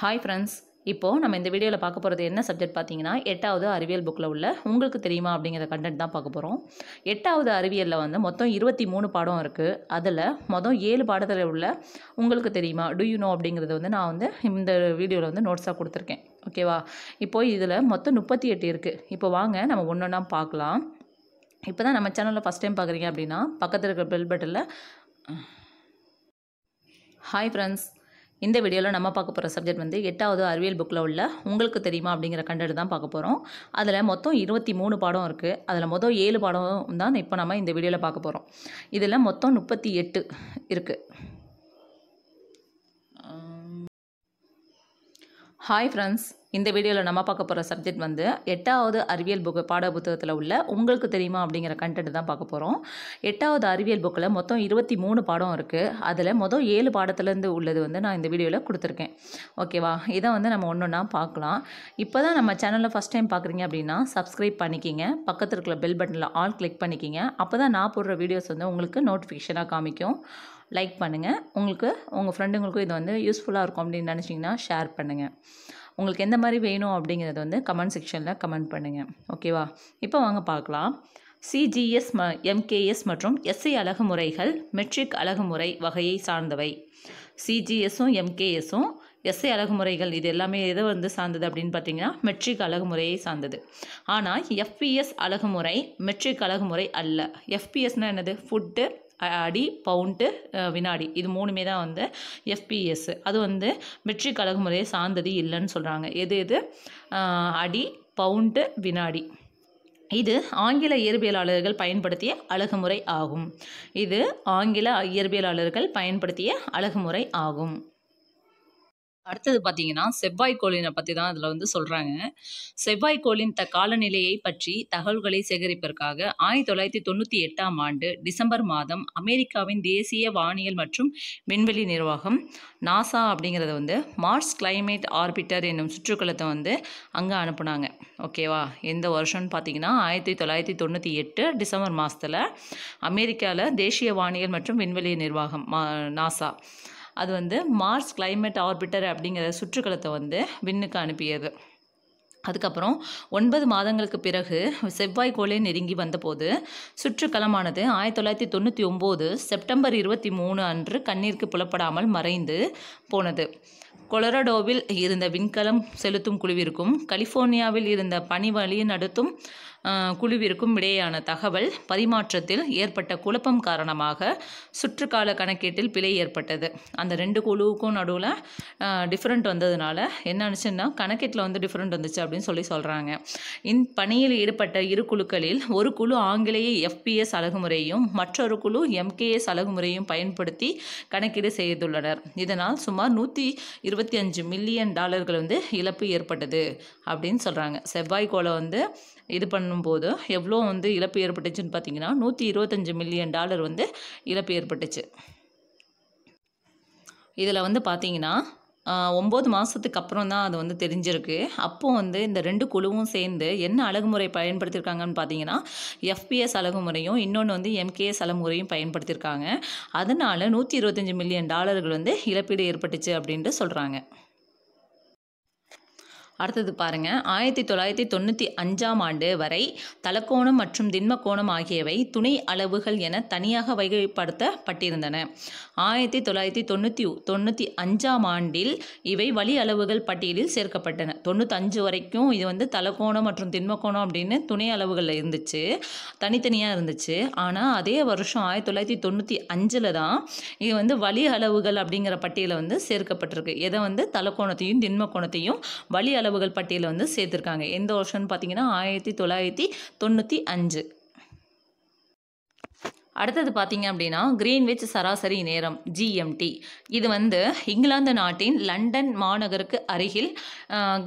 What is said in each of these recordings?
hi friends இப்போது நம்ம இந்த வீடியோவில் பார்க்க போகிறது என்ன சப்ஜெக்ட் பார்த்தீங்கன்னா எட்டாவது அறிவியல் புக்கில் உள்ள உங்களுக்கு தெரியுமா அப்படிங்கிற கண்டென்ட் தான் பார்க்க போகிறோம் எட்டாவது அறிவியலில் வந்து மொத்தம் இருபத்தி மூணு பாடம் இருக்குது அதில் மொத்தம் ஏழு பாடத்தில் உள்ள உங்களுக்கு தெரியுமா டு யூ நோ அப்படிங்கிறது வந்து நான் வந்து இந்த வீடியோவில் வந்து நோட்ஸாக கொடுத்துருக்கேன் ஓகேவா இப்போது இதில் மொத்தம் முப்பத்தி எட்டு இருக்குது இப்போ வாங்க நம்ம ஒன்று ஒன்றா பார்க்கலாம் இப்போ தான் நம்ம சேனலில் ஃபஸ்ட் டைம் பார்க்குறீங்க அப்படின்னா பக்கத்தில் இருக்கிற பெல் பட்டனில் ஹாய் ஃப்ரெண்ட்ஸ் இந்த வீடியோவில் நம்ம பார்க்க போகிற சப்ஜெக்ட் வந்து எட்டாவது அறிவியல் புக்கில் உள்ள உங்களுக்கு தெரியுமா அப்படிங்கிற கண்டெடு தான் பார்க்க போகிறோம் அதில் மொத்தம் இருபத்தி மூணு பாடம் இருக்குது அதில் மொத்தம் ஏழு பாடம் தான் இப்போ நம்ம இந்த வீடியோவில் பார்க்க போகிறோம் இதில் மொத்தம் முப்பத்தி எட்டு இருக்குது ஹாய் ஃப்ரெண்ட்ஸ் இந்த வீடியோவில் நம்ம பார்க்க போகிற சப்ஜெக்ட் வந்து எட்டாவது அறிவியல் புக் பாட புத்தகத்தில் உள்ள உங்களுக்கு தெரியுமா அப்படிங்கிற கண்டென்ட் தான் பார்க்க போகிறோம் எட்டாவது அறிவியல் புக்கில் மொத்தம் இருபத்தி மூணு பாடம் இருக்குது அதில் மொதல் ஏழு பாடத்துலேருந்து உள்ளது வந்து நான் இந்த வீடியோவில் கொடுத்துருக்கேன் ஓகேவா இதை வந்து நம்ம ஒன்று ஒன்றா பார்க்கலாம் இப்போ தான் நம்ம சேனலில் ஃபஸ்ட் டைம் பார்க்குறீங்க அப்படின்னா சப்ஸ்கிரைப் பண்ணிக்கிங்க பக்கத்தில் இருக்கிற பெல் பட்டனில் ஆல் கிளிக் பண்ணிக்கிங்க அப்போ தான் நான் போடுற வீடியோஸ் வந்து உங்களுக்கு நோட்டிஃபிகேஷனாக காமிக்கும் லைக் பண்ணுங்கள் உங்களுக்கு உங்கள் ஃப்ரெண்டுங்களுக்கும் இது வந்து யூஸ்ஃபுல்லாக இருக்கும் அப்படின்னு நினச்சிங்கன்னா ஷேர் பண்ணுங்கள் உங்களுக்கு எந்த மாதிரி வேணும் அப்படிங்கிறத வந்து கமெண்ட் செக்ஷனில் கமெண்ட் பண்ணுங்கள் ஓகேவா இப்போ வாங்க பார்க்கலாம் சிஜிஎஸ் ம எம்கேஎஸ் மற்றும் எஸ்ஐ அழகுமுறைகள் மெட்ரிக் அழகுமுறை வகையை சார்ந்தவை சிஜிஎஸும் எம்கேஎஸும் எஸ்ஐ அழகுமுறைகள் இது எல்லாமே எதை வந்து சார்ந்தது அப்படின்னு பார்த்தீங்கன்னா மெட்ரிக் அழகுமுறையை சார்ந்தது ஆனால் எஃபிஎஸ் அழகுமுறை மெட்ரிக் அழகுமுறை அல்ல எஃபிஎஸ்னால் என்னது ஃபுட்டு அடி பவுண்டு வினாடி இது மூணுமே தான் வந்து எஃபிஎஸ் அது வந்து மெட்ரிக் அழகு முறையை சார்ந்தது இல்லைன்னு சொல்கிறாங்க எது எது அடி பவுண்டு வினாடி இது ஆங்கில இயற்பியலாளர்கள் பயன்படுத்திய அழகுமுறை ஆகும் இது ஆங்கில இயற்பியலாளர்கள் பயன்படுத்திய அழகுமுறை ஆகும் அடுத்தது பார்த்தீங்கன்னா செவ்வாய் கோளினை பற்றி தான் அதில் வந்து சொல்கிறாங்க செவ்வாய் கோளின் த காலநிலையை பற்றி தகவல்களை சேகரிப்பதற்காக ஆயிரத்தி தொள்ளாயிரத்தி தொண்ணூற்றி எட்டாம் ஆண்டு டிசம்பர் மாதம் அமெரிக்காவின் தேசிய வானியல் மற்றும் விண்வெளி நிர்வாகம் நாசா அப்படிங்கிறத வந்து மார்ஸ் கிளைமேட் ஆர்பிட்டர் என்னும் சுற்றுக்குளத்தை வந்து அங்கே அனுப்புனாங்க ஓகேவா எந்த வருஷம்னு பார்த்தீங்கன்னா ஆயிரத்தி தொள்ளாயிரத்தி தொண்ணூற்றி எட்டு டிசம்பர் மாதத்தில் அமெரிக்காவில் தேசிய வானியல் மற்றும் விண்வெளி நிர்வாகம் நாசா அது வந்து மார்ஸ் கிளைமேட் ஆர்பிட்டர் அப்படிங்கிற சுற்றுக்கலத்தை வந்து விண்ணுக்கு அனுப்பியது அதுக்கப்புறம் ஒன்பது மாதங்களுக்கு பிறகு செவ்வாய்க்கோளை நெருங்கி வந்தபோது சுற்றுக்கலமானது ஆயிரத்தி தொள்ளாயிரத்தி தொண்ணூற்றி ஒம்பது செப்டம்பர் இருபத்தி மூணு அன்று கண்ணீருக்கு புலப்படாமல் மறைந்து போனது கொலரடோவில் இருந்த விண்கலம் செலுத்தும் குழுவிற்கும் கலிஃபோர்னியாவில் இருந்த பனி வழி நடத்தும் குழுவிற்கும் இடையேயான தகவல் பரிமாற்றத்தில் ஏற்பட்ட குழப்பம் காரணமாக சுற்றுக்கால கணக்கீட்டில் பிழை ஏற்பட்டது அந்த ரெண்டு குழுவுக்கும் நடுவில் டிஃப்ரெண்ட் வந்ததுனால என்னன்னுச்சுன்னா கணக்கீட்டில் வந்து டிஃப்ரெண்ட் வந்துச்சு அப்படின்னு சொல்லி சொல்கிறாங்க இந் பணியில் ஈடுபட்ட இரு குழுக்களில் ஒரு குழு ஆங்கிலேய எஃபிஎஸ் அழகுமுறையும் மற்றொரு குழு எம்கேஎஸ் அழகுமுறையும் பயன்படுத்தி கணக்கீடு செய்துள்ளனர் இதனால் சுமார் நூற்றி இருபத்தி அஞ்சு மில்லியன் டாலர்கள் வந்து இழப்பு ஏற்பட்டது அப்படின்னு சொல்கிறாங்க செவ்வாய் கோளை வந்து இது பண்ண போது எவ்வளோ வந்து இழப்பு ஏற்பட்டுச்சுன்னு பார்த்தீங்கன்னா நூற்றி இருபத்தஞ்சு மில்லியன் டாலர் வந்து இழப்பு ஏற்பட்டுச்சு இதில் வந்து பார்த்தீங்கன்னா ஒம்பது மாதத்துக்கு அப்புறம் தான் அது வந்து தெரிஞ்சிருக்கு அப்போது வந்து இந்த ரெண்டு குழுவும் சேர்ந்து என்ன அழகுமுறை பயன்படுத்தியிருக்காங்கன்னு பார்த்தீங்கன்னா எஃபிஎஸ் அழகுமுறையும் இன்னொன்று வந்து எம்கேஎஸ் அழகுமுறையும் பயன்படுத்தியிருக்காங்க அதனால் நூற்றி இருபத்தஞ்சி மில்லியன் டாலர்கள் வந்து இழப்பீடு ஏற்பட்டுச்சு அப்படின்ட்டு சொல்கிறாங்க அடுத்தது பாருங்கள் ஆயிரத்தி தொள்ளாயிரத்தி தொண்ணூற்றி அஞ்சாம் ஆண்டு வரை தலக்கோணம் மற்றும் திண்ம கோணம் ஆகியவை துணை அளவுகள் என தனியாக வகைப்படுத்தப்பட்டிருந்தன ஆயிரத்தி தொள்ளாயிரத்தி தொண்ணூற்றி தொண்ணூற்றி அஞ்சாம் ஆண்டில் இவை வழி அளவுகள் பட்டியலில் சேர்க்கப்பட்டன தொண்ணூத்தஞ்சு வரைக்கும் இது வந்து தலக்கோணம் மற்றும் திண்மக்கோணம் அப்படின்னு துணை அளவுகளில் இருந்துச்சு தனித்தனியாக இருந்துச்சு ஆனால் அதே வருஷம் ஆயிரத்தி தொள்ளாயிரத்தி தொண்ணூற்றி அஞ்சில் தான் இது வந்து வழி அளவுகள் அப்படிங்கிற பட்டியலில் வந்து சேர்க்கப்பட்டிருக்கு எதை வந்து தலக்கோணத்தையும் திண்மக்கோணத்தையும் வழி அளவுகள் பட்டியலில் வந்து சேர்த்துருக்காங்க எந்த வருஷம்னு பார்த்தீங்கன்னா ஆயிரத்தி தொள்ளாயிரத்தி தொண்ணூற்றி அஞ்சு அடுத்தது பார்த்தீங்க அப்படின்னா கிரீன்விச் சராசரி நேரம் ஜிஎம்டி இது வந்து இங்கிலாந்து நாட்டின் லண்டன் மாநகருக்கு அருகில்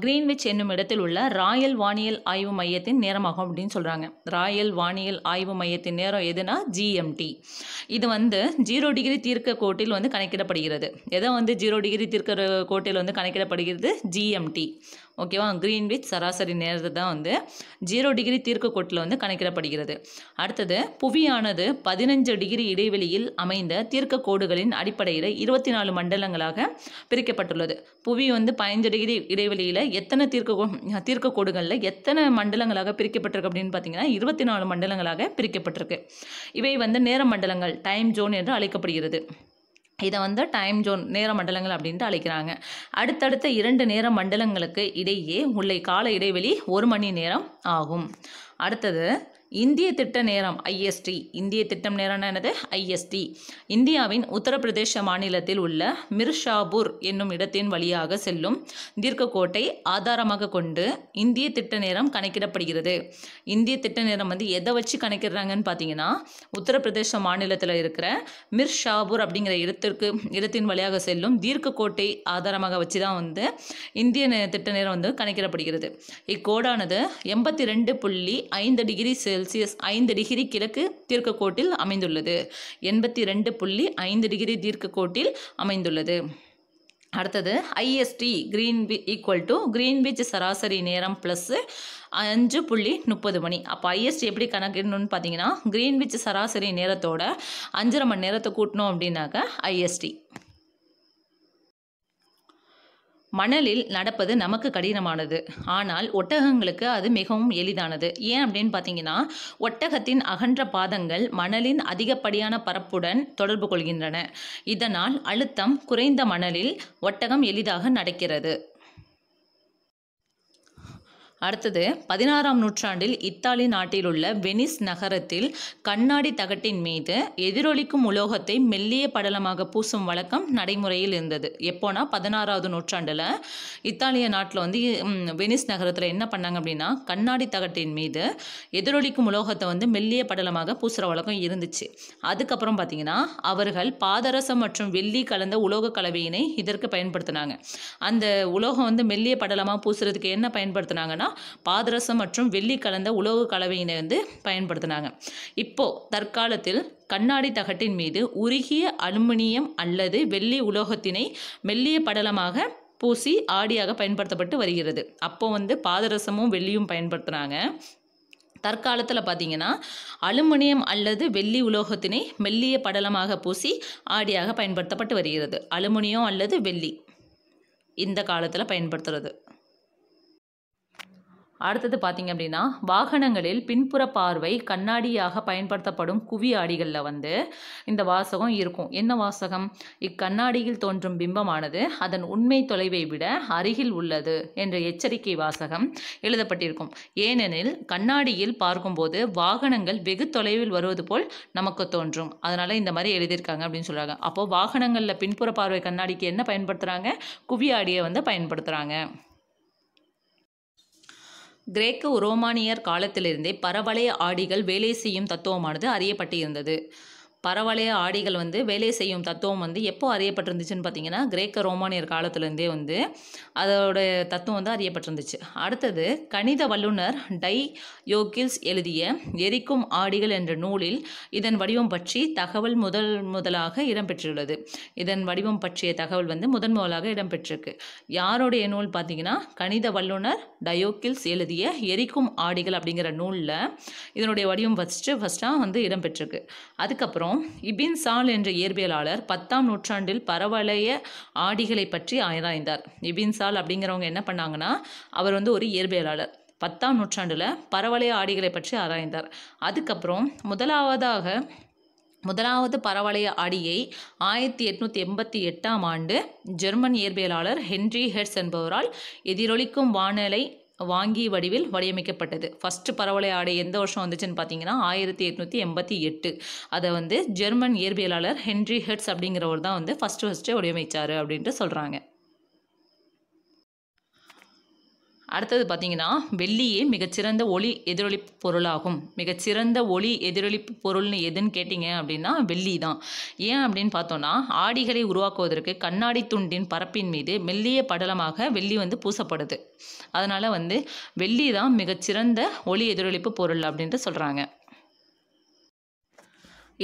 கிரீன்விச் என்னும் இடத்தில் உள்ள ராயல் வானியல் ஆய்வு மையத்தின் நேரமாகும் அப்படின்னு சொல்கிறாங்க ராயல் வானியல் ஆய்வு மையத்தின் நேரம் எதுனா ஜிஎம்டி இது வந்து ஜீரோ டிகிரி தீர்க்க கோட்டில் வந்து கணக்கிடப்படுகிறது எதை வந்து ஜீரோ டிகிரி தீர்க்க கோட்டில் வந்து கணக்கிடப்படுகிறது ஜிஎம்டி ஓகேவா விச் சராசரி நேரத்தை தான் வந்து ஜீரோ டிகிரி தீர்க்கக்கோட்டில் கோட்டில் வந்து கணக்கிடப்படுகிறது அடுத்தது புவியானது பதினஞ்சு டிகிரி இடைவெளியில் அமைந்த தீர்க்க கோடுகளின் அடிப்படையில் இருபத்தி நாலு மண்டலங்களாக பிரிக்கப்பட்டுள்ளது புவி வந்து பதினஞ்சு டிகிரி இடைவெளியில் எத்தனை தீர்க்க தீர்க்க கோடுகளில் எத்தனை மண்டலங்களாக பிரிக்கப்பட்டிருக்கு அப்படின்னு பார்த்தீங்கன்னா இருபத்தி நாலு மண்டலங்களாக பிரிக்கப்பட்டிருக்கு இவை வந்து நேர மண்டலங்கள் டைம் ஜோன் என்று அழைக்கப்படுகிறது இதை வந்து டைம் ஜோன் நேர மண்டலங்கள் அப்படின்ட்டு அழைக்கிறாங்க அடுத்தடுத்த இரண்டு நேர மண்டலங்களுக்கு இடையே உள்ள கால இடைவெளி ஒரு மணி நேரம் ஆகும் அடுத்தது இந்திய திட்ட நேரம் ஐஎஸ்டி இந்திய திட்டம் நேரம்னா என்னது ஐஎஸ்டி இந்தியாவின் உத்தரப்பிரதேச மாநிலத்தில் உள்ள மிர்ஷாபூர் என்னும் இடத்தின் வழியாக செல்லும் தீர்க்கக்கோட்டை ஆதாரமாக கொண்டு இந்திய திட்ட நேரம் கணக்கிடப்படுகிறது இந்திய திட்ட நேரம் வந்து எதை வச்சு கணக்கிடுறாங்கன்னு பார்த்தீங்கன்னா உத்தரப்பிரதேச மாநிலத்தில் இருக்கிற மிர்ஷாபூர் அப்படிங்கிற இடத்திற்கு இடத்தின் வழியாக செல்லும் தீர்க்கக்கோட்டை ஆதாரமாக வச்சு தான் வந்து இந்திய திட்ட நேரம் வந்து கணக்கிடப்படுகிறது இக்கோடானது எண்பத்தி ரெண்டு புள்ளி ஐந்து டிகிரி செ செல்சியஸ் ஐந்து டிகிரி கிழக்கு தீர்க்கக்கோட்டில் அமைந்துள்ளது எண்பத்தி ரெண்டு புள்ளி ஐந்து டிகிரி தீர்க்கக்கோட்டில் அமைந்துள்ளது அடுத்தது ஐஎஸ்டி பி ஈக்குவல் டு க்ரீன்விச் சராசரி நேரம் ப்ளஸ்ஸு அஞ்சு புள்ளி முப்பது மணி அப்போ ஐஎஸ்டி எப்படி கணக்கிடணும்னு பார்த்தீங்கன்னா க்ரீன்விச் சராசரி நேரத்தோட அஞ்சரை மணி நேரத்தை கூட்டணும் அப்படின்னாக்க ஐஎஸ்டி மணலில் நடப்பது நமக்கு கடினமானது ஆனால் ஒட்டகங்களுக்கு அது மிகவும் எளிதானது ஏன் அப்படின்னு பார்த்தீங்கன்னா ஒட்டகத்தின் அகன்ற பாதங்கள் மணலின் அதிகப்படியான பரப்புடன் தொடர்பு கொள்கின்றன இதனால் அழுத்தம் குறைந்த மணலில் ஒட்டகம் எளிதாக நடக்கிறது அடுத்தது பதினாறாம் நூற்றாண்டில் இத்தாலி உள்ள வெனிஸ் நகரத்தில் கண்ணாடி தகட்டின் மீது எதிரொலிக்கும் உலோகத்தை மெல்லிய படலமாக பூசும் வழக்கம் நடைமுறையில் இருந்தது எப்போனா பதினாறாவது நூற்றாண்டில் இத்தாலிய நாட்டில் வந்து வெனிஸ் நகரத்தில் என்ன பண்ணாங்க அப்படின்னா கண்ணாடி தகட்டின் மீது எதிரொலிக்கும் உலோகத்தை வந்து மெல்லிய படலமாக பூசுகிற வழக்கம் இருந்துச்சு அதுக்கப்புறம் பார்த்தீங்கன்னா அவர்கள் பாதரசம் மற்றும் வெள்ளி கலந்த உலோக கலவையினை இதற்கு பயன்படுத்தினாங்க அந்த உலோகம் வந்து மெல்லிய படலமாக பூசுறதுக்கு என்ன பயன்படுத்தினாங்கன்னா அப்படின்னா பாதரசம் மற்றும் வெள்ளி கலந்த உலோக கலவையினை வந்து பயன்படுத்தினாங்க இப்போது தற்காலத்தில் கண்ணாடி தகட்டின் மீது உருகிய அலுமினியம் அல்லது வெள்ளி உலோகத்தினை மெல்லிய படலமாக பூசி ஆடியாக பயன்படுத்தப்பட்டு வருகிறது அப்போ வந்து பாதரசமும் வெள்ளியும் பயன்படுத்துகிறாங்க தற்காலத்தில் பார்த்தீங்கன்னா அலுமினியம் அல்லது வெள்ளி உலோகத்தினை மெல்லிய படலமாக பூசி ஆடியாக பயன்படுத்தப்பட்டு வருகிறது அலுமினியம் அல்லது வெள்ளி இந்த காலத்தில் பயன்படுத்துறது அடுத்தது பார்த்தீங்க அப்படின்னா வாகனங்களில் பின்புற பார்வை கண்ணாடியாக பயன்படுத்தப்படும் குவி ஆடிகளில் வந்து இந்த வாசகம் இருக்கும் என்ன வாசகம் இக்கண்ணாடியில் தோன்றும் பிம்பமானது அதன் உண்மை தொலைவை விட அருகில் உள்ளது என்ற எச்சரிக்கை வாசகம் எழுதப்பட்டிருக்கும் ஏனெனில் கண்ணாடியில் பார்க்கும்போது வாகனங்கள் வெகு தொலைவில் வருவது போல் நமக்கு தோன்றும் அதனால் இந்த மாதிரி எழுதியிருக்காங்க அப்படின்னு சொல்கிறாங்க அப்போது வாகனங்களில் பின்புற பார்வை கண்ணாடிக்கு என்ன பயன்படுத்துகிறாங்க குவி ஆடியை வந்து பயன்படுத்துகிறாங்க கிரேக்க உரோமானியர் காலத்திலிருந்தே பரவளைய ஆடிகள் வேலை செய்யும் தத்துவமானது அறியப்பட்டிருந்தது பரவாயில்லைய ஆடிகள் வந்து வேலை செய்யும் தத்துவம் வந்து எப்போ அறியப்பட்டிருந்துச்சுன்னு பார்த்தீங்கன்னா கிரேக்க ரோமானியர் காலத்துலேருந்தே வந்து அதோட தத்துவம் வந்து அறியப்பட்டிருந்துச்சு அடுத்தது கணித வல்லுநர் டை யோகில்ஸ் எழுதிய எரிக்கும் ஆடிகள் என்ற நூலில் இதன் வடிவம் பற்றி தகவல் முதல் முதலாக இடம்பெற்றுள்ளது இதன் வடிவம் பற்றிய தகவல் வந்து முதன் முதலாக இடம்பெற்றிருக்கு யாருடைய நூல் பார்த்தீங்கன்னா கணித வல்லுநர் டயோக்கில்ஸ் எழுதிய எரிக்கும் ஆடிகள் அப்படிங்கிற நூலில் இதனுடைய வடிவம் ஃபஸ்ட்டு ஃபஸ்ட்டாக வந்து இடம்பெற்றிருக்கு அதுக்கப்புறம் பார்ப்போம் இபின் சால் என்ற இயற்பியலாளர் பத்தாம் நூற்றாண்டில் பரவளைய ஆடிகளை பற்றி ஆராய்ந்தார் இபின் சால் அப்படிங்கிறவங்க என்ன பண்ணாங்கன்னா அவர் வந்து ஒரு இயற்பியலாளர் பத்தாம் நூற்றாண்டில் பரவளைய ஆடிகளை பற்றி ஆராய்ந்தார் அதுக்கப்புறம் முதலாவதாக முதலாவது பரவளைய ஆடியை ஆயிரத்தி எட்நூற்றி எண்பத்தி எட்டாம் ஆண்டு ஜெர்மன் இயற்பியலாளர் ஹென்றி ஹெட்ஸ் என்பவரால் எதிரொலிக்கும் வானலை வாங்கி வடிவில் வடிவமைக்கப்பட்டது ஃபஸ்ட்டு பரவலை ஆடை எந்த வருஷம் வந்துச்சுன்னு பார்த்தீங்கன்னா ஆயிரத்தி எட்நூற்றி எண்பத்தி எட்டு அதை வந்து ஜெர்மன் இயற்பியலாளர் ஹென்ரி ஹெட்ஸ் அப்படிங்கிறவர் தான் வந்து ஃபஸ்ட்டு ஃபஸ்ட்டு வடிவமைச்சார் அப்படின்ட்டு சொல்கிறாங்க அடுத்தது பார்த்தீங்கன்னா வெள்ளியே மிகச்சிறந்த ஒளி எதிரொலிப்பு பொருளாகும் மிகச்சிறந்த ஒளி எதிரொலிப்பு பொருள்னு எதுன்னு கேட்டிங்க அப்படின்னா வெள்ளி தான் ஏன் அப்படின்னு பார்த்தோன்னா ஆடிகளை உருவாக்குவதற்கு கண்ணாடி துண்டின் பரப்பின் மீது மெல்லிய படலமாக வெள்ளி வந்து பூசப்படுது அதனால் வந்து வெள்ளி தான் மிகச்சிறந்த ஒளி எதிரொலிப்பு பொருள் அப்படின்ட்டு சொல்கிறாங்க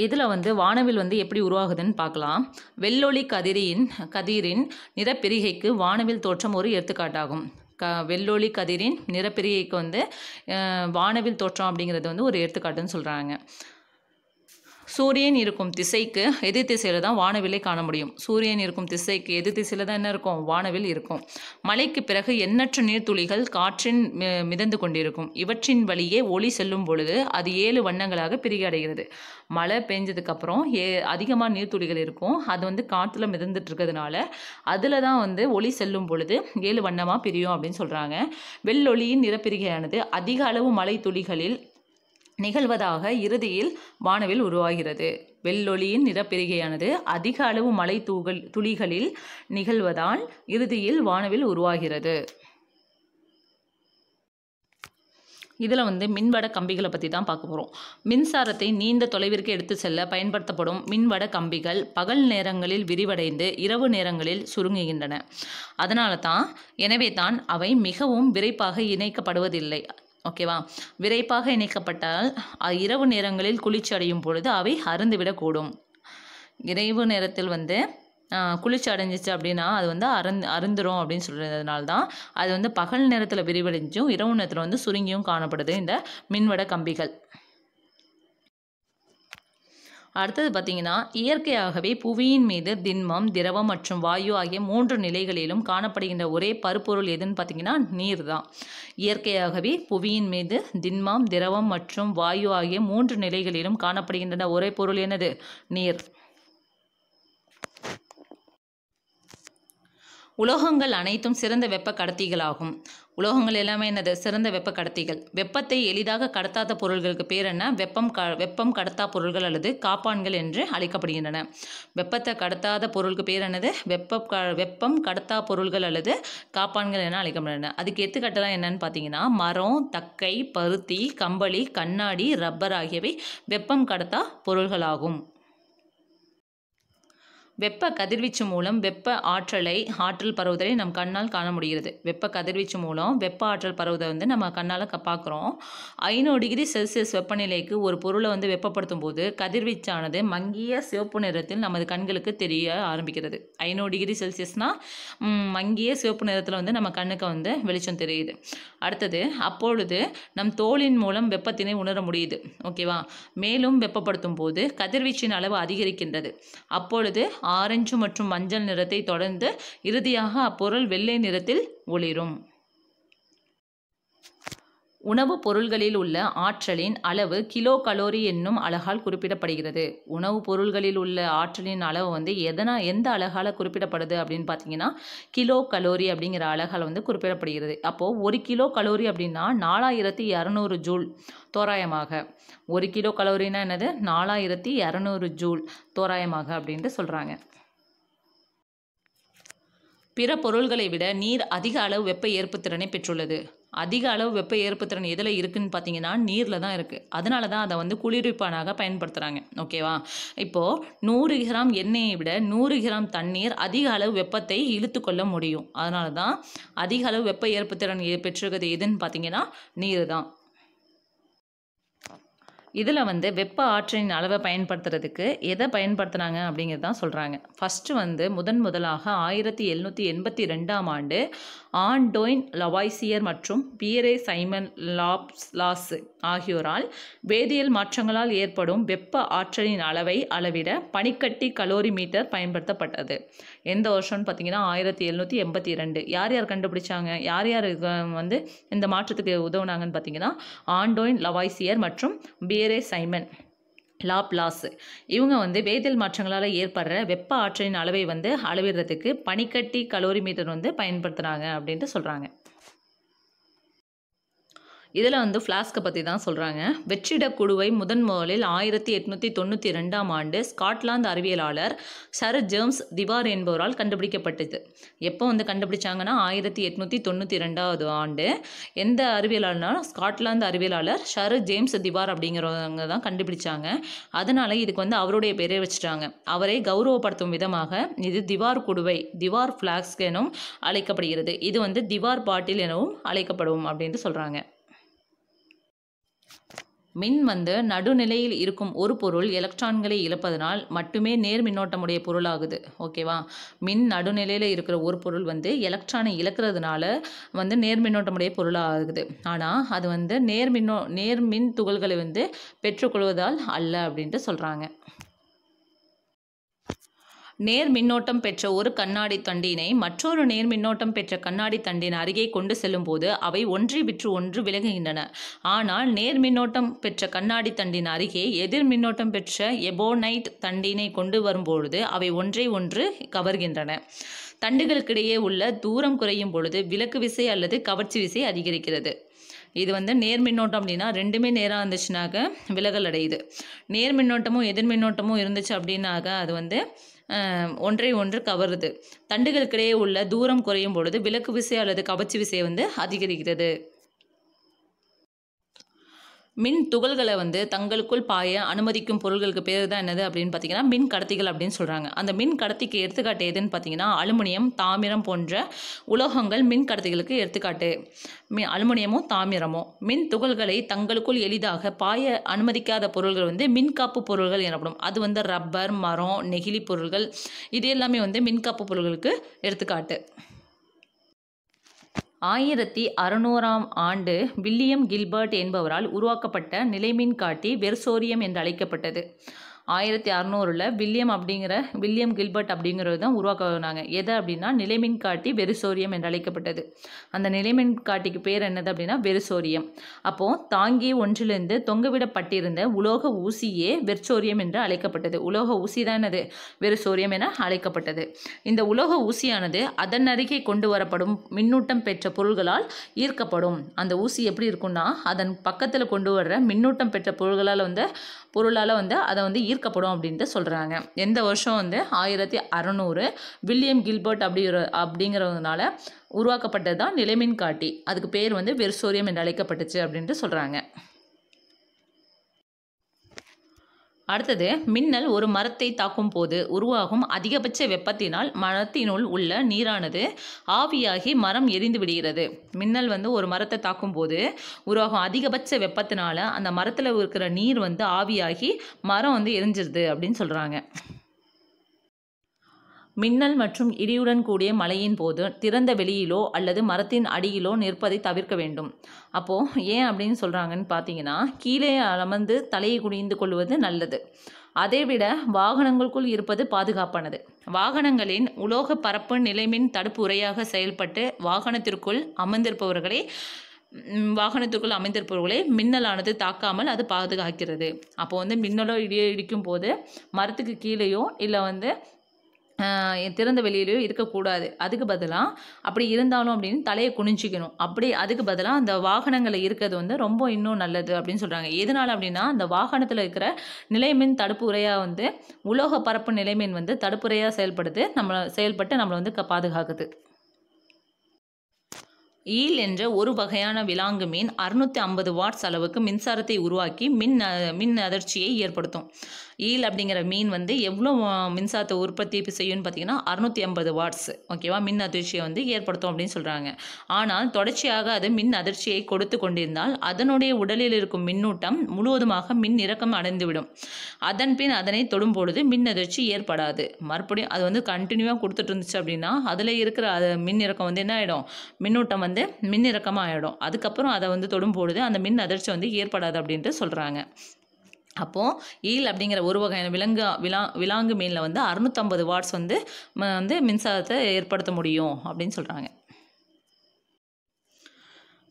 இதில் வந்து வானவில் வந்து எப்படி உருவாகுதுன்னு பார்க்கலாம் வெள்ளொளி கதிரியின் கதிரின் நிறப்பிரிகைக்கு வானவில் தோற்றம் ஒரு எடுத்துக்காட்டாகும் க வெள்ளொளி கதிரின் நிறப்பிரியைக்கு வந்து வானவில் தோற்றம் அப்படிங்கிறது வந்து ஒரு எடுத்துக்காட்டுன்னு சொல்கிறாங்க சூரியன் இருக்கும் திசைக்கு எதிர் திசையில் தான் வானவிலை காண முடியும் சூரியன் இருக்கும் திசைக்கு எதிர் திசையில் தான் என்ன இருக்கும் வானவில் இருக்கும் மலைக்கு பிறகு எண்ணற்ற நீர்த்துளிகள் காற்றின் மிதந்து கொண்டிருக்கும் இவற்றின் வழியே ஒளி செல்லும் பொழுது அது ஏழு வண்ணங்களாக பிரிகடைகிறது மழை பெஞ்சதுக்கப்புறம் ஏ அதிகமாக நீர்த்துளிகள் இருக்கும் அது வந்து காற்றுல மிதந்துட்டு இருக்கிறதுனால அதில் தான் வந்து ஒளி செல்லும் பொழுது ஏழு வண்ணமாக பிரியும் அப்படின்னு சொல்கிறாங்க வெள்ளொளியின் நிறப்பிரிகையானது அதிக அளவு மழை துளிகளில் நிகழ்வதாக இறுதியில் வானவில் உருவாகிறது வெள்ளொளியின் நிறப்பெருகையானது அதிக அளவு மலை தூகள் துளிகளில் நிகழ்வதால் இறுதியில் வானவில் உருவாகிறது இதில் வந்து மின்வட கம்பிகளை பற்றி தான் பார்க்க போகிறோம் மின்சாரத்தை நீண்ட தொலைவிற்கு எடுத்து செல்ல பயன்படுத்தப்படும் மின்வட கம்பிகள் பகல் நேரங்களில் விரிவடைந்து இரவு நேரங்களில் சுருங்குகின்றன அதனால தான் எனவே தான் அவை மிகவும் விரைப்பாக இணைக்கப்படுவதில்லை ஓகேவா விரைப்பாக இணைக்கப்பட்டால் இரவு நேரங்களில் குளிர்ச்சி அடையும் பொழுது அவை அருந்துவிடக்கூடும் இரவு நேரத்தில் வந்து குளிர்ச்சி அடைஞ்சிச்சு அப்படின்னா அது வந்து அருந் அருந்துரும் அப்படின்னு சொல்கிறதுனால தான் அது வந்து பகல் நேரத்தில் விரிவடைஞ்சும் இரவு நேரத்தில் வந்து சுருங்கியும் காணப்படுது இந்த மின்வட கம்பிகள் அடுத்தது பார்த்திங்கன்னா இயற்கையாகவே புவியின் மீது திண்மம் திரவம் மற்றும் வாயு ஆகிய மூன்று நிலைகளிலும் காணப்படுகின்ற ஒரே பருப்பொருள் எதுன்னு பார்த்தீங்கன்னா நீர் தான் இயற்கையாகவே புவியின் மீது திண்மம் திரவம் மற்றும் வாயு ஆகிய மூன்று நிலைகளிலும் காணப்படுகின்றன ஒரே பொருள் என்னது நீர் உலோகங்கள் அனைத்தும் சிறந்த வெப்ப கடத்திகளாகும் உலோகங்கள் எல்லாமே என்னது சிறந்த வெப்ப கடத்திகள் வெப்பத்தை எளிதாக கடத்தாத பொருள்களுக்கு பேர் என்ன வெப்பம் க வெப்பம் கடத்தா பொருள்கள் அல்லது காப்பான்கள் என்று அழைக்கப்படுகின்றன வெப்பத்தை கடத்தாத பொருளுக்கு பேர் என்னது வெப்ப க வெப்பம் கடத்தா பொருள்கள் அல்லது காப்பான்கள் என அழைக்கப்படுகின்றன அதுக்கு எடுத்துக்கட்டெல்லாம் என்னன்னு பார்த்தீங்கன்னா மரம் தக்கை பருத்தி கம்பளி கண்ணாடி ரப்பர் ஆகியவை வெப்பம் கடத்தா பொருள்களாகும் வெப்ப கதிர்வீச்சு மூலம் வெப்ப ஆற்றலை ஆற்றல் பரவுதலை நம் கண்ணால் காண முடிகிறது வெப்ப கதிர்வீச்சு மூலம் வெப்ப ஆற்றல் பரவுதை வந்து நம்ம கண்ணால் க பார்க்குறோம் ஐநூறு டிகிரி செல்சியஸ் வெப்பநிலைக்கு ஒரு பொருளை வந்து வெப்பப்படுத்தும் போது கதிர்வீச்சானது மங்கிய சிவப்பு நிறத்தில் நமது கண்களுக்கு தெரிய ஆரம்பிக்கிறது ஐநூறு டிகிரி செல்சியஸ்னால் மங்கிய சிவப்பு நிறத்தில் வந்து நம்ம கண்ணுக்கு வந்து வெளிச்சம் தெரியுது அடுத்தது அப்பொழுது நம் தோலின் மூலம் வெப்பத்தினை உணர முடியுது ஓகேவா மேலும் வெப்பப்படுத்தும் போது கதிர்வீச்சின் அளவு அதிகரிக்கின்றது அப்பொழுது ஆரஞ்சு மற்றும் மஞ்சள் நிறத்தை தொடர்ந்து இறுதியாக அப்பொருள் வெள்ளை நிறத்தில் ஒளிரும் உணவுப் பொருள்களில் உள்ள ஆற்றலின் அளவு கிலோ கலோரி என்னும் அழகால் குறிப்பிடப்படுகிறது உணவுப் பொருள்களில் உள்ள ஆற்றலின் அளவு வந்து எதனா எந்த அழகால் குறிப்பிடப்படுது அப்படின்னு பார்த்தீங்கன்னா கிலோ கலோரி அப்படிங்கிற அழகால் வந்து குறிப்பிடப்படுகிறது அப்போது ஒரு கிலோ கலோரி அப்படின்னா நாலாயிரத்தி இரநூறு ஜூல் தோராயமாக ஒரு கிலோ கலோரினா என்னது நாலாயிரத்தி இரநூறு ஜூல் தோராயமாக அப்படின்ட்டு சொல்கிறாங்க பிற பொருள்களை விட நீர் அதிக அளவு வெப்ப ஏற்புத்திறனை பெற்றுள்ளது அதிக அளவு வெப்ப ஏற்புத்திறன் எதில் இருக்குதுன்னு பார்த்தீங்கன்னா நீரில் தான் இருக்குது அதனால தான் அதை வந்து குளிர்விப்பானாக பயன்படுத்துகிறாங்க ஓகேவா இப்போது நூறு கிராம் எண்ணெயை விட நூறு கிராம் தண்ணீர் அதிக அளவு வெப்பத்தை இழுத்து கொள்ள முடியும் அதனால தான் அதிக அளவு வெப்ப ஏற்புத்திறன் பெற்றிருக்கிறது எதுன்னு பார்த்தீங்கன்னா நீர் தான் இதில் வந்து வெப்ப ஆற்றலின் அளவை பயன்படுத்துறதுக்கு எதை பயன்படுத்துனாங்க அப்படிங்கிறது தான் சொல்கிறாங்க ஃபஸ்ட்டு வந்து முதன் முதலாக ஆயிரத்தி எழுநூற்றி எண்பத்தி ரெண்டாம் ஆண்டு ஆண்டோயின் லவாய்சியர் மற்றும் பியரே சைமன் லாப்லாஸ் ஆகியோரால் வேதியியல் மாற்றங்களால் ஏற்படும் வெப்ப ஆற்றலின் அளவை அளவிட பனிக்கட்டி கலோரி மீட்டர் பயன்படுத்தப்பட்டது எந்த வருஷம்னு பார்த்தீங்கன்னா ஆயிரத்தி எழுநூற்றி எண்பத்தி ரெண்டு யார் யார் கண்டுபிடிச்சாங்க யார் யார் வந்து இந்த மாற்றத்துக்கு உதவுனாங்கன்னு பார்த்தீங்கன்னா ஆண்டோயின் லவாய்சியர் மற்றும் பியரே சைமன் லாப்லாஸ் இவங்க வந்து வேதியல் மாற்றங்களால் ஏற்படுற வெப்ப ஆற்றலின் அளவை வந்து அளவிடுறதுக்கு பனிக்கட்டி கலோரிமீட்டர் வந்து பயன்படுத்துகிறாங்க அப்படின்ட்டு சொல்கிறாங்க இதில் வந்து ஃப்ளாஸ்கை பற்றி தான் சொல்கிறாங்க வெற்றிட குழுவை முதன் முதலில் ஆயிரத்தி எட்நூற்றி தொண்ணூற்றி ரெண்டாம் ஆண்டு ஸ்காட்லாந்து அறிவியலாளர் சர் ஜேம்ஸ் திவார் என்பவரால் கண்டுபிடிக்கப்பட்டது எப்போ வந்து கண்டுபிடிச்சாங்கன்னா ஆயிரத்தி எட்நூற்றி தொண்ணூற்றி ரெண்டாவது ஆண்டு எந்த அறிவியலாளர்னா ஸ்காட்லாந்து அறிவியலாளர் சர் ஜேம்ஸ் திவார் அப்படிங்கிறவங்க தான் கண்டுபிடிச்சாங்க அதனால் இதுக்கு வந்து அவருடைய பெயரை வச்சுட்டாங்க அவரை கௌரவப்படுத்தும் விதமாக இது திவார் குடுவை திவார் ஃப்ளாக்ஸ் எனவும் அழைக்கப்படுகிறது இது வந்து திவார் பாட்டில் எனவும் அழைக்கப்படும் அப்படின்ட்டு சொல்கிறாங்க மின் வந்து நடுநிலையில் இருக்கும் ஒரு பொருள் எலக்ட்ரான்களை இழப்பதனால் மட்டுமே நேர் மின்னோட்டமுடைய பொருளாகுது ஓகேவா மின் நடுநிலையில் இருக்கிற ஒரு பொருள் வந்து எலக்ட்ரானை இழக்கிறதுனால வந்து நேர் மின்னோட்டமுடைய பொருளாகுது ஆனால் அது வந்து நேர் மின்னோ நேர் மின் துகள்களை வந்து பெற்றுக்கொள்வதால் அல்ல அப்படின்ட்டு சொல்கிறாங்க நேர் மின்னோட்டம் பெற்ற ஒரு கண்ணாடி தண்டினை மற்றொரு நேர் மின்னோட்டம் பெற்ற கண்ணாடி தண்டின் அருகே கொண்டு செல்லும்போது அவை ஒன்றை விற்று ஒன்று விலகுகின்றன ஆனால் நேர் மின்னோட்டம் பெற்ற கண்ணாடி தண்டின் அருகே எதிர் மின்னோட்டம் பெற்ற எபோனைட் தண்டினை கொண்டு வரும்பொழுது அவை ஒன்றை ஒன்று கவர்கின்றன தண்டுகளுக்கிடையே உள்ள தூரம் குறையும் பொழுது விலக்கு விசை அல்லது கவர்ச்சி விசை அதிகரிக்கிறது இது வந்து நேர் மின்னோட்டம் அப்படின்னா ரெண்டுமே நேராக இருந்துச்சுனாக்க விலகல் அடையுது நேர் மின்னோட்டமும் எதிர் மின்னோட்டமும் இருந்துச்சு அப்படின்னாக்க அது வந்து ஒன்றை ஒன்று கவருது தண்டுகளுக்கிடையே உள்ள தூரம் குறையும் பொழுது விலக்கு விசை அல்லது கவர்ச்சி விசை வந்து அதிகரிக்கிறது மின் துகள்களை வந்து தங்களுக்குள் பாய அனுமதிக்கும் பொருள்களுக்கு பேர் தான் என்னது அப்படின்னு பார்த்தீங்கன்னா மின் கடத்திகள் அப்படின்னு சொல்கிறாங்க அந்த மின் கடத்திக்கு எடுத்துக்காட்டு எதுன்னு பார்த்தீங்கன்னா அலுமினியம் தாமிரம் போன்ற உலோகங்கள் மின் கடத்திகளுக்கு எடுத்துக்காட்டு மி அலுமினியமும் தாமிரமும் மின் துகள்களை தங்களுக்குள் எளிதாக பாய அனுமதிக்காத பொருள்கள் வந்து மின்காப்பு பொருள்கள் எனப்படும் அது வந்து ரப்பர் மரம் நெகிழி பொருள்கள் இது எல்லாமே வந்து மின்காப்பு பொருள்களுக்கு எடுத்துக்காட்டு ஆயிரத்தி அறுநூறாம் ஆண்டு வில்லியம் கில்பர்ட் என்பவரால் உருவாக்கப்பட்ட நிலைமின் காட்டி வெர்சோரியம் என்றழைக்கப்பட்டது ஆயிரத்தி அறநூறில் வில்லியம் அப்படிங்கிற வில்லியம் கில்பர்ட் அப்படிங்கிறது தான் உருவாக்கினாங்க எது அப்படின்னா நிலைமின் காட்டி வெறுசோரியம் என்று அழைக்கப்பட்டது அந்த நிலைமின் காட்டிக்கு பேர் என்னது அப்படின்னா வெறுசோரியம் அப்போது தாங்கி ஒன்றிலிருந்து தொங்கவிடப்பட்டிருந்த உலோக ஊசியே வெர்சோரியம் என்று அழைக்கப்பட்டது உலோக ஊசி தான் என்னது வெறுசோரியம் என அழைக்கப்பட்டது இந்த உலோக ஊசியானது அதன் அருகே கொண்டு வரப்படும் மின்னூட்டம் பெற்ற பொருள்களால் ஈர்க்கப்படும் அந்த ஊசி எப்படி இருக்கும்னா அதன் பக்கத்தில் கொண்டு வர்ற மின்னூட்டம் பெற்ற பொருள்களால் வந்து பொருளால் வந்து அதை வந்து ஈர்க்கப்படும் அப்படின்ட்டு சொல்கிறாங்க எந்த வருஷம் வந்து ஆயிரத்தி அறநூறு வில்லியம் கில்பர்ட் அப்படிங்கிற அப்படிங்கிறதுனால உருவாக்கப்பட்டது தான் நிலைமின் காட்டி அதுக்கு பேர் வந்து வெர்சோரியம் என்று அழைக்கப்பட்டுச்சு அப்படின்ட்டு சொல்கிறாங்க அடுத்தது மின்னல் ஒரு மரத்தை தாக்கும் போது உருவாகும் அதிகபட்ச வெப்பத்தினால் மரத்தினுள் உள்ள நீரானது ஆவியாகி மரம் எரிந்து விடுகிறது மின்னல் வந்து ஒரு மரத்தை தாக்கும் போது உருவாகும் அதிகபட்ச வெப்பத்தினால அந்த மரத்தில் இருக்கிற நீர் வந்து ஆவியாகி மரம் வந்து எரிஞ்சிருது அப்படின்னு சொல்கிறாங்க மின்னல் மற்றும் இடியுடன் கூடிய மழையின் போது திறந்த வெளியிலோ அல்லது மரத்தின் அடியிலோ நிற்பதை தவிர்க்க வேண்டும் அப்போது ஏன் அப்படின்னு சொல்கிறாங்கன்னு பார்த்தீங்கன்னா கீழே அமர்ந்து தலையை குனிந்து கொள்வது நல்லது அதைவிட வாகனங்களுக்குள் இருப்பது பாதுகாப்பானது வாகனங்களின் உலோக பரப்பு நிலைமின் தடுப்பு உரையாக செயல்பட்டு வாகனத்திற்குள் அமர்ந்திருப்பவர்களை வாகனத்திற்குள் அமைந்திருப்பவர்களை மின்னலானது தாக்காமல் அது பாதுகாக்கிறது அப்போ வந்து மின்னலோ இடியோ இடிக்கும் போது மரத்துக்கு கீழேயோ இல்லை வந்து திறந்த வெளியிலையும் இருக்கக்கூடாது அதுக்கு பதிலாக அப்படி இருந்தாலும் அப்படின்னு தலையை குனிஞ்சிக்கணும் அப்படி அதுக்கு பதிலாக அந்த வாகனங்களில் இருக்கிறது வந்து ரொம்ப இன்னும் நல்லது அப்படின்னு சொல்கிறாங்க எதனால் அப்படின்னா அந்த வாகனத்தில் இருக்கிற நிலைமின் தடுப்பு உரையாக வந்து உலோக பரப்பு நிலைமின் வந்து தடுப்புரையாக செயல்படுது நம்மளை செயல்பட்டு நம்மளை வந்து பாதுகாக்குது ஈல் என்ற ஒரு வகையான விலாங்கு மீன் அறுநூத்தி ஐம்பது வாட்ஸ் அளவுக்கு மின்சாரத்தை உருவாக்கி மின் மின் அதிர்ச்சியை ஏற்படுத்தும் ஈல் அப்படிங்கிற மீன் வந்து எவ்வளோ மின்சாரத்தை உற்பத்தி செய்யும்னு பார்த்தீங்கன்னா அறுநூற்றி ஐம்பது வாட்ஸ் ஓகேவா மின் அதிர்ச்சியை வந்து ஏற்படுத்தும் அப்படின்னு சொல்கிறாங்க ஆனால் தொடர்ச்சியாக அது மின் அதிர்ச்சியை கொடுத்து கொண்டிருந்தால் அதனுடைய உடலில் இருக்கும் மின்னூட்டம் முழுவதுமாக மின் இறக்கம் அடைந்துவிடும் அதன் பின் அதனை தொடும் பொழுது மின் அதிர்ச்சி ஏற்படாது மறுபடியும் அது வந்து கண்டினியூவாக கொடுத்துட்டு இருந்துச்சு அப்படின்னா அதில் இருக்கிற அது மின் இறக்கம் வந்து என்ன ஆகிடும் மின்னூட்டம் வந்து மின் இறக்கமாக ஆகிடும் அதுக்கப்புறம் அதை வந்து தொடும் பொழுது அந்த மின் அதிர்ச்சி வந்து ஏற்படாது அப்படின்ட்டு சொல்கிறாங்க அப்போது ஈல் அப்படிங்கிற ஒரு வகையான விலங்கு விலா விலாங்கு மீனில் வந்து அறுநூத்தம்பது வாட்ஸ் வந்து வந்து மின்சாரத்தை ஏற்படுத்த முடியும் அப்படின்னு சொல்கிறாங்க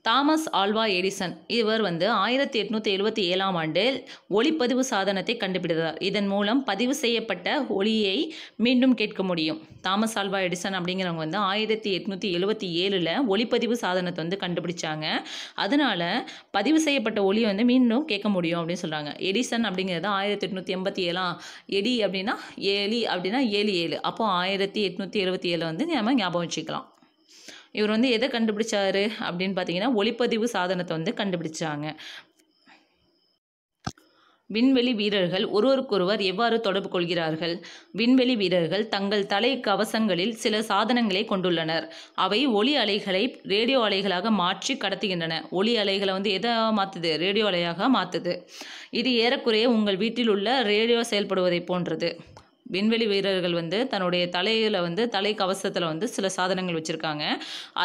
தாமஸ் ஆல்வா எடிசன் இவர் வந்து ஆயிரத்தி எட்நூற்றி எழுபத்தி ஏழாம் ஆண்டில் ஒளிப்பதிவு சாதனத்தை கண்டுபிடித்தார் இதன் மூலம் பதிவு செய்யப்பட்ட ஒளியை மீண்டும் கேட்க முடியும் தாமஸ் ஆல்வா எடிசன் அப்படிங்கிறவங்க வந்து ஆயிரத்தி எட்நூற்றி எழுபத்தி ஏழில் ஒளிப்பதிவு சாதனத்தை வந்து கண்டுபிடிச்சாங்க அதனால் பதிவு செய்யப்பட்ட ஒளி வந்து மீண்டும் கேட்க முடியும் அப்படின்னு சொல்கிறாங்க எடிசன் அப்படிங்கிறது ஆயிரத்தி எட்நூற்றி எண்பத்தி ஏழாம் எடி அப்படின்னா ஏலி அப்படின்னா ஏழு ஏழு அப்போது ஆயிரத்தி எட்நூற்றி எழுபத்தி ஏழு வந்து நம்ம ஞாபகம் வச்சுக்கலாம் இவர் வந்து எதை கண்டுபிடிச்சாரு அப்படின்னு பார்த்தீங்கன்னா ஒளிப்பதிவு சாதனத்தை வந்து கண்டுபிடிச்சாங்க விண்வெளி வீரர்கள் ஒருவருக்கொருவர் எவ்வாறு தொடர்பு கொள்கிறார்கள் விண்வெளி வீரர்கள் தங்கள் தலை கவசங்களில் சில சாதனங்களை கொண்டுள்ளனர் அவை ஒளி அலைகளை ரேடியோ அலைகளாக மாற்றி கடத்துகின்றன ஒளி அலைகளை வந்து எதை மாற்றுது ரேடியோ அலையாக மாற்றுது இது ஏறக்குறைய உங்கள் வீட்டில் உள்ள ரேடியோ செயல்படுவதை போன்றது விண்வெளி வீரர்கள் வந்து தன்னுடைய தலையில் வந்து தலை கவசத்தில் வந்து சில சாதனங்கள் வச்சுருக்காங்க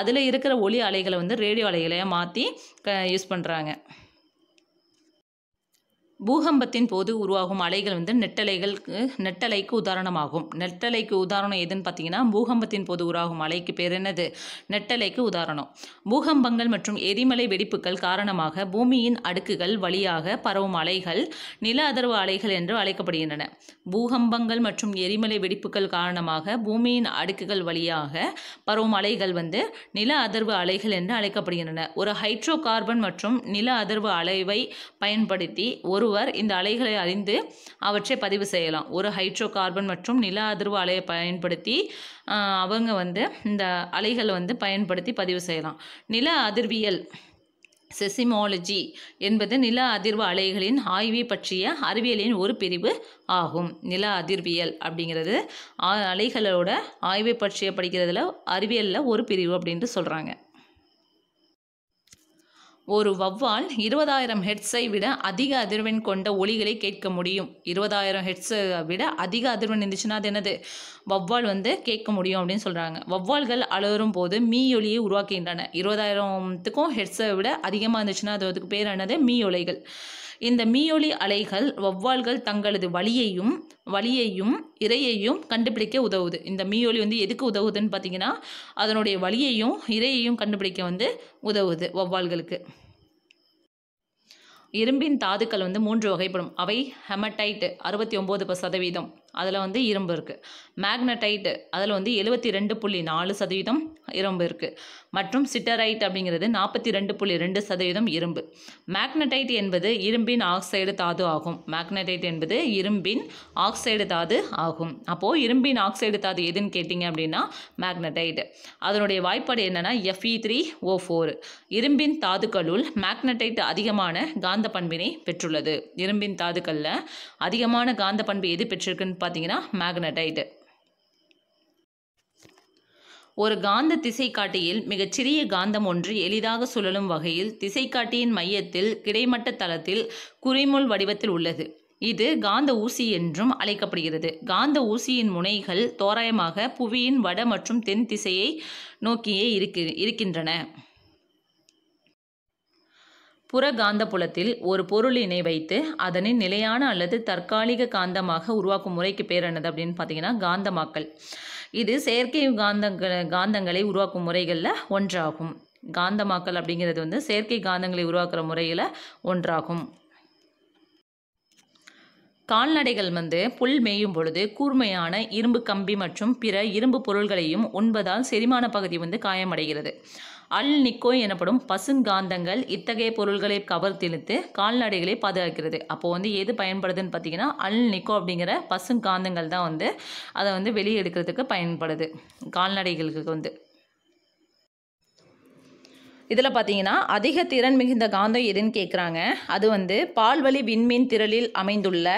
அதில் இருக்கிற ஒளி அலைகளை வந்து ரேடியோ அலைகளையாக மாற்றி க யூஸ் பண்ணுறாங்க பூகம்பத்தின் போது உருவாகும் அலைகள் வந்து நெட்டலைகள் நெட்டலைக்கு உதாரணமாகும் நெட்டலைக்கு உதாரணம் எதுன்னு பார்த்தீங்கன்னா பூகம்பத்தின் போது உருவாகும் அலைக்கு பேர் என்னது நெட்டலைக்கு உதாரணம் பூகம்பங்கள் மற்றும் எரிமலை வெடிப்புகள் காரணமாக பூமியின் அடுக்குகள் வழியாக பரவும் அலைகள் நில அதர்வு அலைகள் என்று அழைக்கப்படுகின்றன பூகம்பங்கள் மற்றும் எரிமலை வெடிப்புகள் காரணமாக பூமியின் அடுக்குகள் வழியாக பரவும் அலைகள் வந்து நில அதிர்வு அலைகள் என்று அழைக்கப்படுகின்றன ஒரு ஹைட்ரோ கார்பன் மற்றும் நில அதர்வு அலைவை பயன்படுத்தி ஒரு ஒருவர் இந்த அலைகளை அறிந்து அவற்றை பதிவு செய்யலாம் ஒரு ஹைட்ரோ கார்பன் மற்றும் நில அதிர்வு அலையை பயன்படுத்தி அவங்க வந்து இந்த அலைகளை வந்து பயன்படுத்தி பதிவு செய்யலாம் நில அதிர்வியல் செசிமாலஜி என்பது நில அதிர்வு அலைகளின் ஆய்வை பற்றிய அறிவியலின் ஒரு பிரிவு ஆகும் நில அதிர்வியல் அப்படிங்கிறது அலைகளோட ஆய்வை பற்றிய படிக்கிறதுல அறிவியலில் ஒரு பிரிவு அப்படின்ட்டு சொல்கிறாங்க ஒரு வவ்வால் இருபதாயிரம் ஹெட்ஸை விட அதிக அதிர்வெண் கொண்ட ஒலிகளை கேட்க முடியும் இருபதாயிரம் ஹெட்ஸை விட அதிக அதிர்வெண் இருந்துச்சுன்னா அது என்னது வவ்வால் வந்து கேட்க முடியும் அப்படின்னு சொல்கிறாங்க வவ்வால்கள் அலரும் போது மீ ஒலியை உருவாக்குகின்றன இருபதாயிரத்துக்கும் ஹெட்ஸை விட அதிகமாக இருந்துச்சுன்னா அது அதுக்கு பேர் என்னது ஒலைகள் இந்த மீயொலி அலைகள் வௌவால்கள் தங்களது வழியையும் வழியையும் இரையையும் கண்டுபிடிக்க உதவுது இந்த மீயொலி வந்து எதுக்கு உதவுதுன்னு பார்த்தீங்கன்னா அதனுடைய வழியையும் இரையையும் கண்டுபிடிக்க வந்து உதவுது வௌவால்களுக்கு இரும்பின் தாதுக்கள் வந்து மூன்று வகைப்படும் அவை ஹெமடைட்டு அறுபத்தி ஒம்பது சதவீதம் அதில் வந்து இரும்பு இருக்குது மேக்னடைட்டு அதில் வந்து எழுபத்தி ரெண்டு புள்ளி நாலு சதவீதம் இரும்பு இருக்குது மற்றும் சிட்டரைட் அப்படிங்கிறது நாற்பத்தி ரெண்டு புள்ளி ரெண்டு சதவீதம் இரும்பு மேக்னடைட் என்பது இரும்பின் ஆக்சைடு தாது ஆகும் மேக்னடைட் என்பது இரும்பின் ஆக்சைடு தாது ஆகும் அப்போது இரும்பின் ஆக்சைடு தாது எதுன்னு கேட்டிங்க அப்படின்னா மேக்னடைட் அதனுடைய வாய்ப்பாடு என்னென்னா எஃப்இ த்ரீ ஓ ஃபோர் இரும்பின் தாதுக்களுள் மேக்னடைட் அதிகமான காந்த பண்பினை பெற்றுள்ளது இரும்பின் தாதுக்களில் அதிகமான காந்த பண்பு எது பெற்றிருக்குன்னு பார்த்தீங்கன்னா மேக்னடைட்டு ஒரு காந்த திசைக்காட்டியில் மிகச்சிறிய காந்தம் ஒன்று எளிதாக சுழலும் வகையில் திசைக்காட்டியின் மையத்தில் கிடைமட்ட தளத்தில் குறிமுள் வடிவத்தில் உள்ளது இது காந்த ஊசி என்றும் அழைக்கப்படுகிறது காந்த ஊசியின் முனைகள் தோராயமாக புவியின் வட மற்றும் தென் திசையை நோக்கியே இருக்கு இருக்கின்றன புற காந்தப்புலத்தில் ஒரு பொருளினை வைத்து அதனை நிலையான அல்லது தற்காலிக காந்தமாக உருவாக்கும் முறைக்கு பேர் என்னது அப்படின்னு பார்த்தீங்கன்னா காந்தமாக்கல் இது செயற்கை காந்தங்களை காந்தங்களை உருவாக்கும் முறைகளில் ஒன்றாகும் காந்தமாக்கல் அப்படிங்கிறது வந்து செயற்கை காந்தங்களை உருவாக்குற முறையில் ஒன்றாகும் கால்நடைகள் வந்து புல் மேயும் பொழுது கூர்மையான இரும்பு கம்பி மற்றும் பிற இரும்பு பொருள்களையும் உண்பதால் செரிமான பகுதி வந்து காயமடைகிறது அல் நிக்கோ எனப்படும் பசுங்காந்தங்கள் இத்தகைய பொருள்களை கவர்த்திழுத்து கால்நடைகளை பாதுகாக்கிறது அப்போது வந்து எது பயன்படுதுன்னு பார்த்தீங்கன்னா அல் நிக்கோ அப்படிங்கிற பசுங்காந்தங்கள் தான் வந்து அதை வந்து வெளியே எடுக்கிறதுக்கு பயன்படுது கால்நடைகளுக்கு வந்து இதில் பார்த்தீங்கன்னா அதிக திறன் மிகுந்த காந்தம் எதுன்னு கேட்குறாங்க அது வந்து பால்வழி விண்மீன் திரளில் அமைந்துள்ள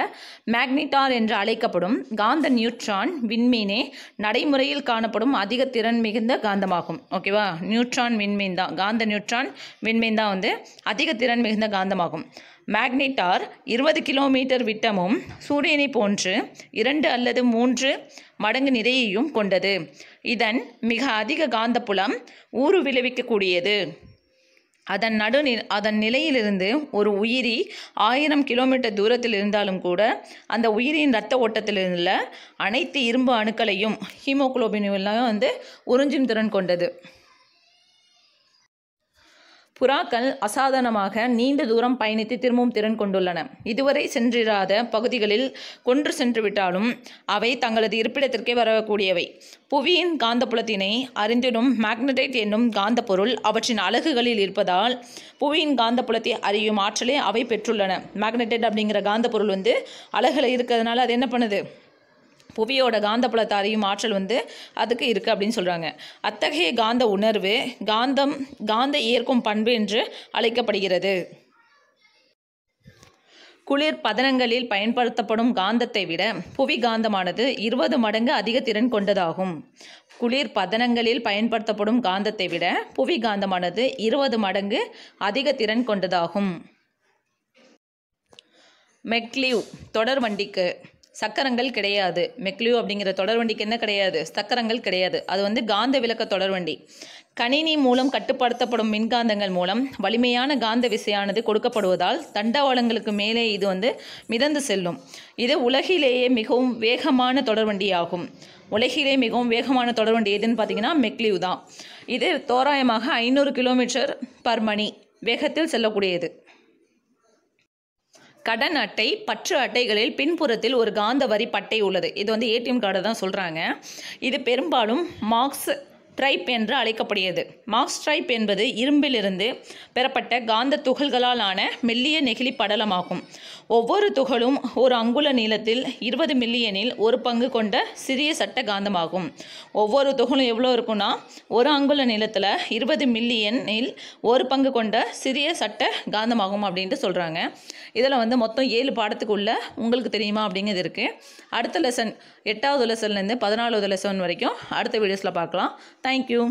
மேக்னிட்டார் என்று அழைக்கப்படும் காந்த நியூட்ரான் விண்மீனே நடைமுறையில் காணப்படும் அதிக திறன் மிகுந்த காந்தமாகும் ஓகேவா நியூட்ரான் விண்மீன் தான் காந்த நியூட்ரான் விண்மீன் தான் வந்து அதிக திறன் மிகுந்த காந்தமாகும் மேக்னெட்டார் இருபது கிலோமீட்டர் விட்டமும் சூரியனை போன்று இரண்டு அல்லது மூன்று மடங்கு நிறையையும் கொண்டது இதன் மிக அதிக காந்தப்புலம் ஊறு விளைவிக்கக்கூடியது அதன் நடு அதன் நிலையிலிருந்து ஒரு உயிரி ஆயிரம் கிலோமீட்டர் தூரத்தில் இருந்தாலும் கூட அந்த உயிரியின் இரத்த ஓட்டத்தில் உள்ள அனைத்து இரும்பு அணுக்களையும் ஹீமோக்ளோபின் வந்து உறிஞ்சும் திறன் கொண்டது புறாக்கள் அசாதாரணமாக நீண்ட தூரம் பயணித்து திரும்பும் திறன் கொண்டுள்ளன இதுவரை சென்றிராத பகுதிகளில் கொன்று சென்றுவிட்டாலும் அவை தங்களது இருப்பிடத்திற்கே வரக்கூடியவை புவியின் காந்தப்புலத்தினை அறிந்திடும் மேக்னடைட் என்னும் காந்தப்பொருள் அவற்றின் அலகுகளில் இருப்பதால் புவியின் காந்தப்புலத்தை அறியும் ஆற்றலை அவை பெற்றுள்ளன மேக்னடைட் அப்படிங்கிற காந்த பொருள் வந்து அலகில் இருக்கிறதுனால அது என்ன பண்ணுது புவியோட காந்தப்புலத்தை அறியும் ஆற்றல் வந்து அதுக்கு இருக்குது அப்படின்னு சொல்கிறாங்க அத்தகைய காந்த உணர்வு காந்தம் காந்த ஏற்கும் பண்பு என்று அழைக்கப்படுகிறது குளிர் பதனங்களில் பயன்படுத்தப்படும் காந்தத்தை விட புவி காந்தமானது இருபது மடங்கு அதிக திறன் கொண்டதாகும் குளிர் பதனங்களில் பயன்படுத்தப்படும் காந்தத்தை விட புவி காந்தமானது இருபது மடங்கு அதிக திறன் கொண்டதாகும் மெக்லிவ் தொடர் வண்டிக்கு சக்கரங்கள் கிடையாது மெக்லியூ அப்படிங்கிற தொடர்வண்டிக்கு என்ன கிடையாது சக்கரங்கள் கிடையாது அது வந்து காந்த விளக்க தொடர்வண்டி கணினி மூலம் கட்டுப்படுத்தப்படும் மின்காந்தங்கள் மூலம் வலிமையான காந்த விசையானது கொடுக்கப்படுவதால் தண்டவாளங்களுக்கு மேலே இது வந்து மிதந்து செல்லும் இது உலகிலேயே மிகவும் வேகமான தொடர்வண்டியாகும் உலகிலே மிகவும் வேகமான தொடர்வண்டி எதுன்னு பார்த்தீங்கன்னா மெக்லியூ தான் இது தோராயமாக ஐநூறு கிலோமீட்டர் பர் மணி வேகத்தில் செல்லக்கூடியது கடன் அட்டை பற்று அட்டைகளில் பின்புறத்தில் ஒரு காந்த வரி பட்டை உள்ளது இது வந்து ஏடிஎம் கார்டு தான் சொல்கிறாங்க இது பெரும்பாலும் மார்க்ஸ் ஸ்ட்ரைப் என்று அழைக்கப்படுகிறது மாஸ் ஸ்ட்ரைப் என்பது இரும்பிலிருந்து பெறப்பட்ட காந்த துகள்களால் ஆன மெல்லிய நெகிழி படலமாகும் ஒவ்வொரு துகளும் ஒரு அங்குல நீளத்தில் இருபது மில்லியனில் ஒரு பங்கு கொண்ட சிறிய சட்ட காந்தமாகும் ஒவ்வொரு துகளும் எவ்வளோ இருக்குன்னா ஒரு அங்குல நீளத்தில் இருபது மில்லியனில் ஒரு பங்கு கொண்ட சிறிய சட்ட காந்தமாகும் அப்படின்ட்டு சொல்கிறாங்க இதில் வந்து மொத்தம் ஏழு பாடத்துக்குள்ள உங்களுக்கு தெரியுமா அப்படிங்கிறது இருக்குது அடுத்த லெசன் எட்டாவது லெசன்லேருந்து பதினாலாவது லெசன் வரைக்கும் அடுத்த வீடியோஸில் பார்க்கலாம் தேங்க்யூ